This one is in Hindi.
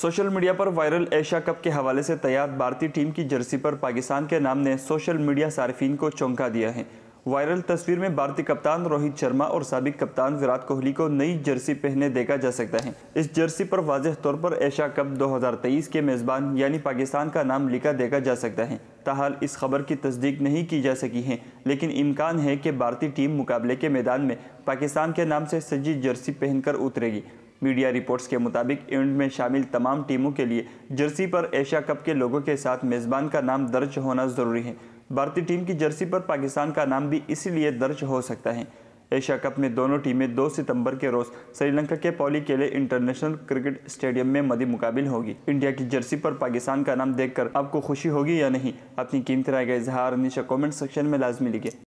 सोशल मीडिया पर वायरल एशिया कप के हवाले से तैयार भारतीय टीम की जर्सी पर पाकिस्तान के नाम ने सोशल मीडिया सार्फिन को चौंका दिया है वायरल तस्वीर में भारतीय कप्तान रोहित शर्मा और सबक कप्तान विराट कोहली को नई जर्सी पहने देखा जा सकता है इस जर्सी पर वाजह तौर पर एशिया कप 2023 के मेज़बान यानी पाकिस्तान का नाम लिखा देखा जा सकता है तहाल इस खबर की तस्दीक नहीं की जा सकी है लेकिन इम्कान है कि भारतीय टीम मुकाबले के मैदान में पाकिस्तान के नाम से सजी जर्सी पहनकर उतरेगी मीडिया रिपोर्ट्स के मुताबिक इवेंट में शामिल तमाम टीमों के लिए जर्सी पर एशिया कप के लोगों के साथ मेज़बान का नाम दर्ज होना ज़रूरी है भारतीय टीम की जर्सी पर पाकिस्तान का नाम भी इसीलिए दर्ज हो सकता है एशिया कप में दोनों टीमें 2 सितंबर के रोज श्रीलंका के पौली केले इंटरनेशनल क्रिकेट स्टेडियम में मदी मुकाबिल होगी इंडिया की जर्सी पर पाकिस्तान का नाम देखकर आपको खुशी होगी या नहीं अपनी कीमती राय का इजहार नीचे कमेंट सेक्शन में लाजमी लिखे